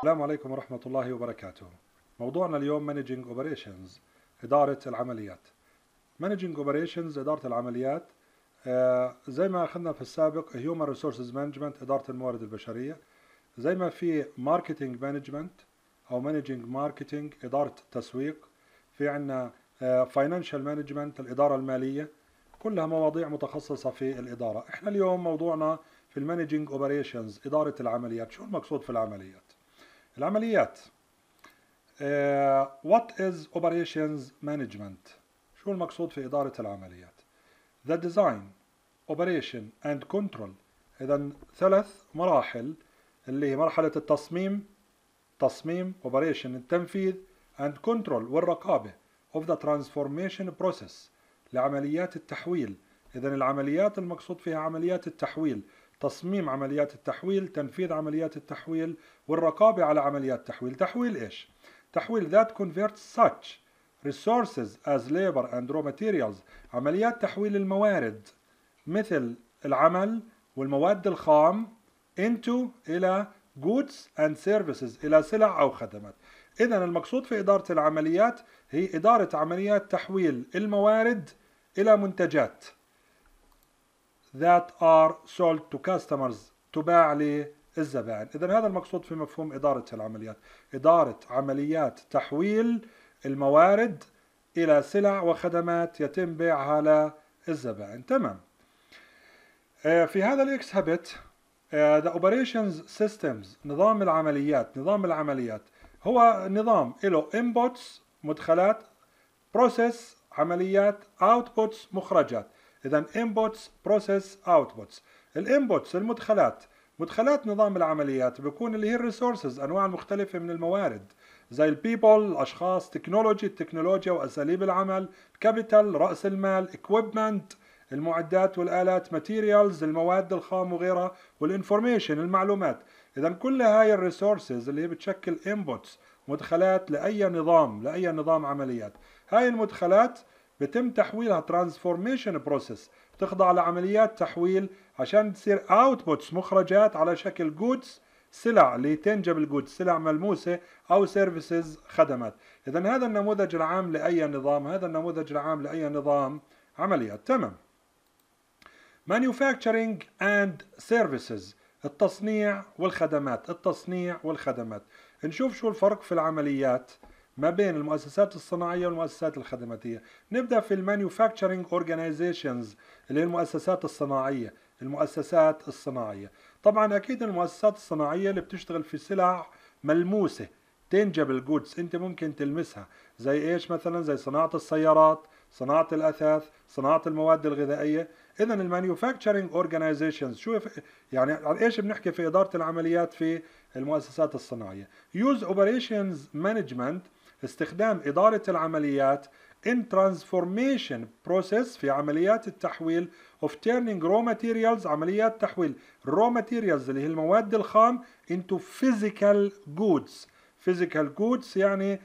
السلام عليكم ورحمة الله وبركاته موضوعنا اليوم Managing Operations إدارة العمليات Managing Operations إدارة العمليات آه، زي ما أخذنا في السابق Human Resources Management إدارة الموارد البشرية زي ما في Marketing Management أو Managing Marketing إدارة التسويق في عنا آه، Financial Management الإدارة المالية كلها مواضيع متخصصة في الإدارة إحنا اليوم موضوعنا في Managing اوبريشنز إدارة العمليات شو المقصود في العمليات العمليات آه، What is operations management شو المقصود في إدارة العمليات The design operation and control إذا ثلاث مراحل اللي هي مرحلة التصميم تصميم operation التنفيذ and control والرقابة of the transformation process لعمليات التحويل إذا العمليات المقصود فيها عمليات التحويل تصميم عمليات التحويل تنفيذ عمليات التحويل والرقابة على عمليات التحويل تحويل إيش؟ تحويل that converts such resources as labor and raw materials عمليات تحويل الموارد مثل العمل والمواد الخام into إلى goods and services إلى سلع أو خدمات إذا المقصود في إدارة العمليات هي إدارة عمليات تحويل الموارد إلى منتجات that are sold to customers تباع للزبائن إذا هذا المقصود في مفهوم إدارة العمليات إدارة عمليات تحويل الموارد إلى سلع وخدمات يتم بيعها للزبائن تمام آه، في هذا الاكس هابت ذا آه، Operations سيستمز نظام العمليات نظام العمليات هو نظام له inputs مدخلات process عمليات outputs مخرجات إذا inputs process outputs الانبوتس المدخلات مدخلات نظام العمليات بيكون اللي هي الريسورسز انواع مختلفه من الموارد زي البيبول الاشخاص تكنولوجي التكنولوجيا واساليب العمل كابيتال راس المال equipment المعدات والالات ماتيريالز المواد الخام وغيرها والانفورميشن المعلومات اذا كل هاي الريسورسز اللي هي بتشكل انبوتس مدخلات لاي نظام لاي نظام عمليات هاي المدخلات بتم تحويلها ترانسفورميشن بروسيس بتخضع لعمليات تحويل عشان تصير اوتبوتس مخرجات على شكل جودز سلع لتنجبل جودز سلع ملموسة أو سيرفيسز خدمات إذا هذا النموذج العام لأي نظام هذا النموذج العام لأي نظام عمليات تمام manufacturing and services التصنيع والخدمات التصنيع والخدمات نشوف شو الفرق في العمليات ما بين المؤسسات الصناعية والمؤسسات الخدماتية نبدأ في المانيوفاكتشرينج اورجانيزيشنز اللي هي المؤسسات الصناعية المؤسسات الصناعية طبعا أكيد المؤسسات الصناعية اللي بتشتغل في سلع ملموسة تنجبل جودز انت ممكن تلمسها زي ايش مثلا زي صناعة السيارات صناعة الأثاث صناعة المواد الغذائية إذا المانيوفاكتشرينج اورجانيزيشنز شو يعني عن إيش بنحكي في إدارة العمليات في المؤسسات الصناعية يوز اوبريشنز مانجمنت استخدام إدارة العمليات in transformation process في عمليات التحويل of turning raw materials عمليات تحويل raw materials اللي هي المواد الخام into physical goods physical goods يعني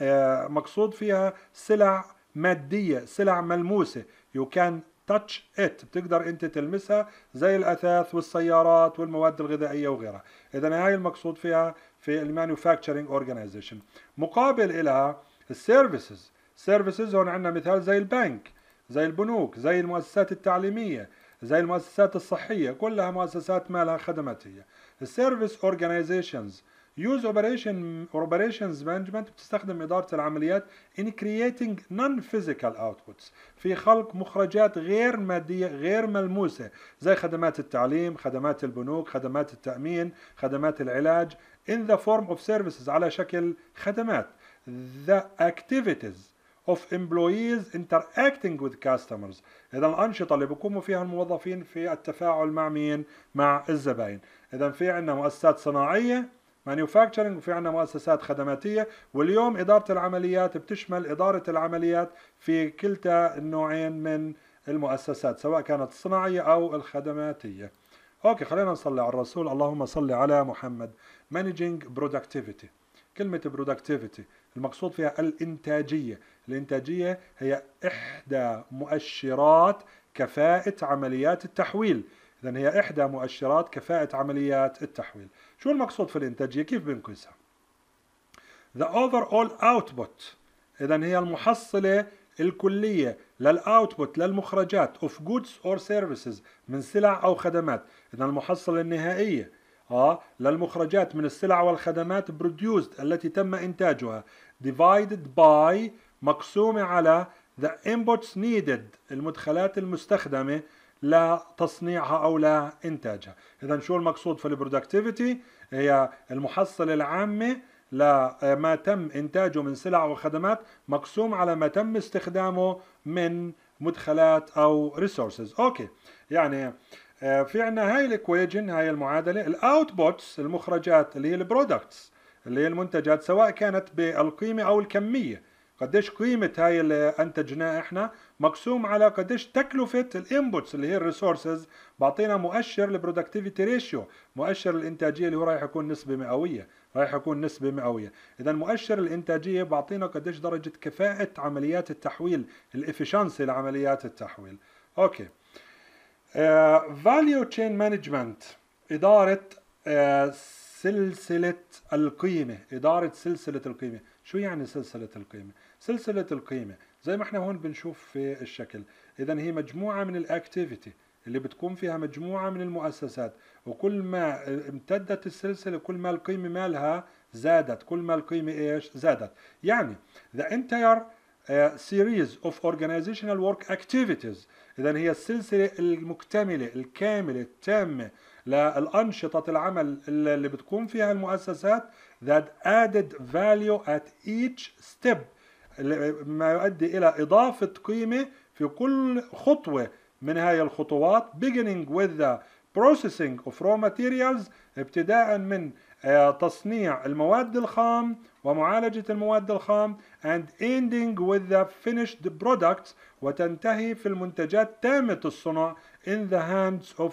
آه، مقصود فيها سلع مادية سلع ملموسة you can تاتش ات بتقدر انت تلمسها زي الاثاث والسيارات والمواد الغذائيه وغيرها اذا هاي المقصود فيها في المانيفاكتشرنج اورجانيزيشن مقابل لها السيرفيسز سيرفيسز هون عندنا مثال زي البنك زي البنوك زي المؤسسات التعليميه زي المؤسسات الصحيه كلها مؤسسات مالها خدماتيه السيرفيس اورجانيزيشنز يوز اوبريشن اوبريشنز مانجمنت بتستخدم إدارة العمليات in creating non-physical outputs في خلق مخرجات غير مادية غير ملموسة زي خدمات التعليم خدمات البنوك خدمات التأمين خدمات العلاج in the form of services على شكل خدمات the activities of employees interacting with customers اذا الانشطه اللي بيقوموا فيها الموظفين في التفاعل مع مين مع الزباين اذا في عندنا مؤسسات صناعيه مانيوفاكتشرنج وفي عندنا مؤسسات خدماتيه واليوم اداره العمليات بتشمل اداره العمليات في كلتا النوعين من المؤسسات سواء كانت الصناعيه او الخدماتيه اوكي خلينا نصلي على الرسول اللهم صل على محمد مانجينج برودكتيفيتي كلمة برودكتيفيتي المقصود فيها الإنتاجية الإنتاجية هي إحدى مؤشرات كفاءة عمليات التحويل إذا هي إحدى مؤشرات كفاءة عمليات التحويل شو المقصود في الإنتاجية كيف بنقيسها The overall output إذا هي المحصلة الكلية للأوتبوت للمخرجات of goods or services من سلع أو خدمات إذا المحصلة النهائية آه للمخرجات من السلع والخدمات produced التي تم إنتاجها divided by مقسومة على the inputs needed المدخلات المستخدمة لتصنيعها او لانتاجها اذا شو المقصود في البرودكتيفيتي هي المحصله العامه آه، لما تم انتاجه من سلع وخدمات مقسوم على ما تم استخدامه من مدخلات او ريسورسز اوكي يعني آه، في عندنا هاي الاكويجن هاي المعادله الاوتبوتس المخرجات اللي هي البرودكتس اللي هي المنتجات سواء كانت بالقيمه او الكميه قديش قيمة هاي اللي أنتجناه إحنا مقسوم على قديش تكلفة الانبوتس اللي هي الريسورسز بعطينا مؤشر البرودكتيفيتي ريشيو مؤشر الإنتاجية اللي هو رايح يكون نسبة مئوية رايح يكون نسبة مئوية إذا مؤشر الإنتاجية بعطينا قديش درجة كفاءة عمليات التحويل الإفشنسي لعمليات التحويل أوكي فاليو تشين مانجمنت إدارة آه، سلسلة القيمة إدارة سلسلة القيمة شو يعني سلسلة القيمة؟ سلسلة القيمة زي ما احنا هون بنشوف في الشكل إذا هي مجموعة من الأكتيفيتي اللي بتقوم فيها مجموعة من المؤسسات وكل ما امتدت السلسلة كل ما القيمة مالها زادت كل ما القيمة ايش زادت يعني the entire uh, series of organizational work activities إذا هي السلسلة المكتملة الكاملة التامة للأنشطة العمل اللي بتقوم فيها المؤسسات that added value at each step ما يؤدي إلى إضافة قيمة في كل خطوة من هذه الخطوات beginning with the processing of raw materials ابتداء من آه، تصنيع المواد الخام ومعالجة المواد الخام and ending with the finished products وتنتهي في المنتجات تامة الصنع in the hands of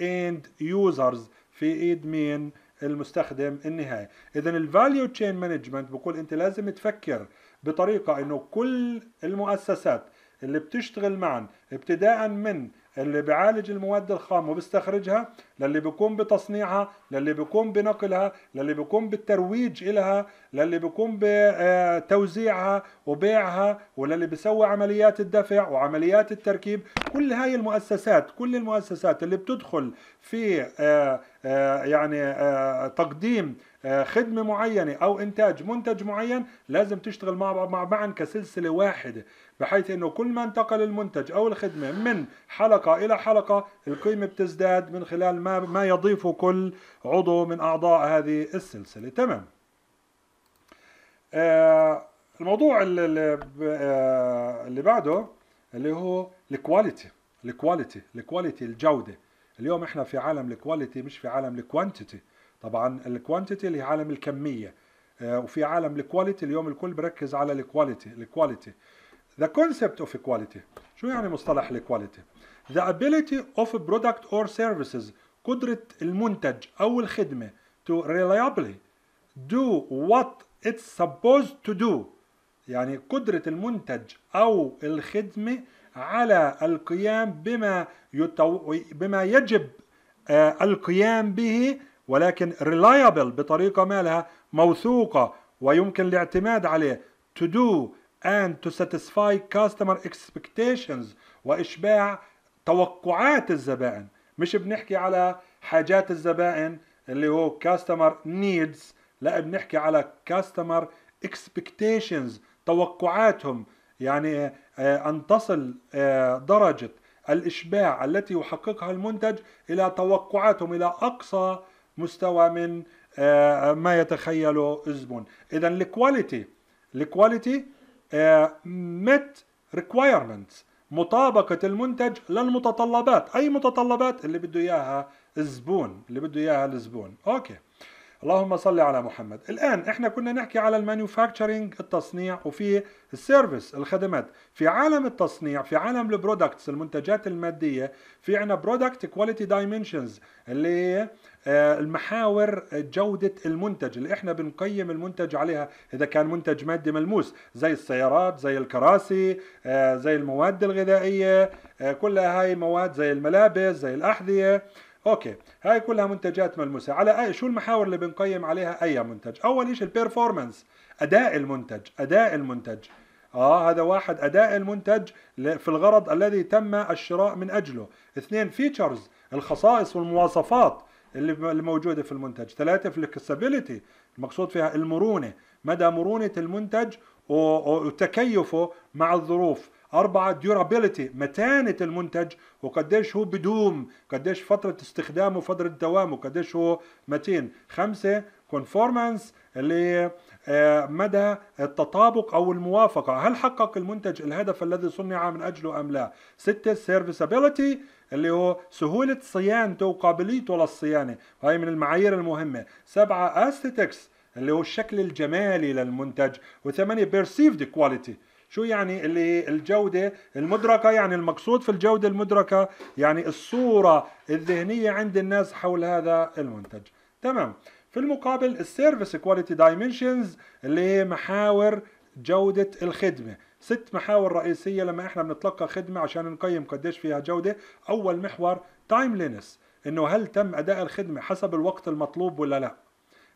end users في ايد مين المستخدم النهائي اذا الفاليو تشين مانجمنت بقول انت لازم تفكر بطريقه انه كل المؤسسات اللي بتشتغل معا ابتداء من اللي بيعالج المواد الخام وبيستخرجها للي بيقوم بتصنيعها للي بيقوم بنقلها للي بيقوم بالترويج لها للي بيقوم بتوزيعها آه، وبيعها وللي بيسوي عمليات الدفع وعمليات التركيب كل هاي المؤسسات كل المؤسسات اللي بتدخل في آه، آه، يعني تقديم آه، خدمه معينه او انتاج منتج معين لازم تشتغل مع مع معا كسلسله واحده بحيث انه كل ما انتقل المنتج او الخدمه من حلقه الى حلقه القيمه بتزداد من خلال ما ما يضيفه كل عضو من اعضاء هذه السلسله تمام آه، الموضوع اللي, آه، اللي بعده اللي هو الكواليتي الكواليتي الكواليتي الجوده اليوم احنا في عالم الكواليتي مش في عالم الكوانتيتي طبعا الكوانتيتي اللي عالم الكميه آه، وفي عالم الكواليتي اليوم الكل بركز على الكواليتي الكواليتي ذا كونسبت اوف كواليتي شو يعني مصطلح الكواليتي ذا ability اوف برودكت اور سيرفيسز قدرة المنتج أو الخدمة تو reliably دو وات اتس سبوز تو دو يعني قدرة المنتج أو الخدمة على القيام بما يتو... بما يجب آه، القيام به ولكن reliable بطريقة ما لها موثوقة ويمكن الاعتماد عليه to do and to satisfy customer expectations وإشباع توقعات الزبائن مش بنحكي على حاجات الزبائن اللي هو customer needs لا بنحكي على customer expectations توقعاتهم يعني آه، أن تصل آه، درجة الإشباع التي يحققها المنتج إلى توقعاتهم إلى أقصى مستوى من آه، ما يتخيله حزب اذا الكواليتي الكواليتي مت ريكويرمنتس مطابقة المنتج للمتطلبات أي متطلبات اللي بده إياها الزبون اللي بده إياها الزبون أوكي اللهم صل على محمد الآن احنا كنا نحكي على المانيوفاكتشرنج التصنيع وفي السيرفيس الخدمات في عالم التصنيع في عالم البرودكتس المنتجات المادية في عنا برودكت كواليتي دايمنشنز اللي هي آه، المحاور آه، جودة المنتج اللي احنا بنقيم المنتج عليها اذا كان منتج مادي ملموس زي السيارات زي الكراسي آه، زي المواد الغذائية كل هاي مواد زي الملابس زي الأحذية اوكي هاي كلها منتجات ملموسه على أي شو المحاور اللي بنقيم عليها اي منتج اول شيء البيرفورمانس اداء المنتج اداء المنتج اه هذا واحد اداء المنتج في الغرض الذي تم الشراء من اجله اثنين فيتشرز الخصائص والمواصفات اللي موجوده في المنتج ثلاثه فلكسبيليتي المقصود فيها المرونه مدى مرونه المنتج وتكيفه مع الظروف أربعة ديورابيلتي متانة المنتج وقديش هو بدوم قديش فترة استخدامه فترة دوامه قديش هو متين خمسة كونفورمانس اللي آه، مدى التطابق أو الموافقة هل حقق المنتج الهدف الذي صنع من أجله أم لا ستة سيرفيسابيلتي اللي هو سهولة صيانته وقابليته للصيانة وهي من المعايير المهمة سبعة أستيتكس اللي هو الشكل الجمالي للمنتج وثمانية perceived quality شو يعني اللي الجودة المدركة يعني المقصود في الجودة المدركة يعني الصورة الذهنية عند الناس حول هذا المنتج تمام في المقابل السيرفيس كواليتي دايمنشنز اللي هي محاور جودة الخدمة ست محاور رئيسية لما احنا بنتلقى خدمة عشان نقيم قديش فيها جودة اول محور تايملينس انه هل تم اداء الخدمة حسب الوقت المطلوب ولا لا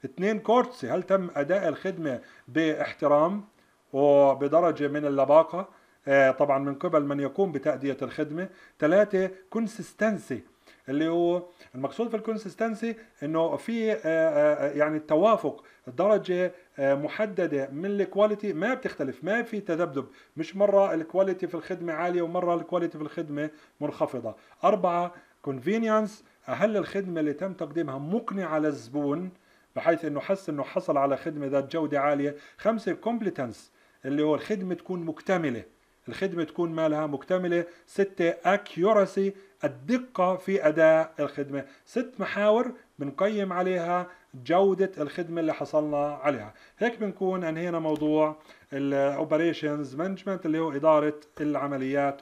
اثنين كورتسي هل تم اداء الخدمة باحترام وبدرجة من اللباقة آه، طبعا من قبل من يقوم بتأدية الخدمة ثلاثة كونسستنسي اللي هو المقصود في الكونسستنسي انه في آه، آه، يعني التوافق درجه محدده من الكواليتي ما بتختلف ما في تذبذب مش مره الكواليتي في الخدمه عاليه ومره الكواليتي في الخدمه منخفضه اربعه كونفينينس هل الخدمه اللي تم تقديمها مقنعه للزبون بحيث انه حس انه حصل على خدمه ذات جوده عاليه خمسه كومبليتنس اللي هو الخدمه تكون مكتمله الخدمه تكون مالها مكتمله ستة اكيورسي الدقه في اداء الخدمه ست محاور بنقيم عليها جودة الخدمة اللي حصلنا عليها هيك بنكون أنهينا موضوع الأوبريشنز مانجمنت اللي هو إدارة العمليات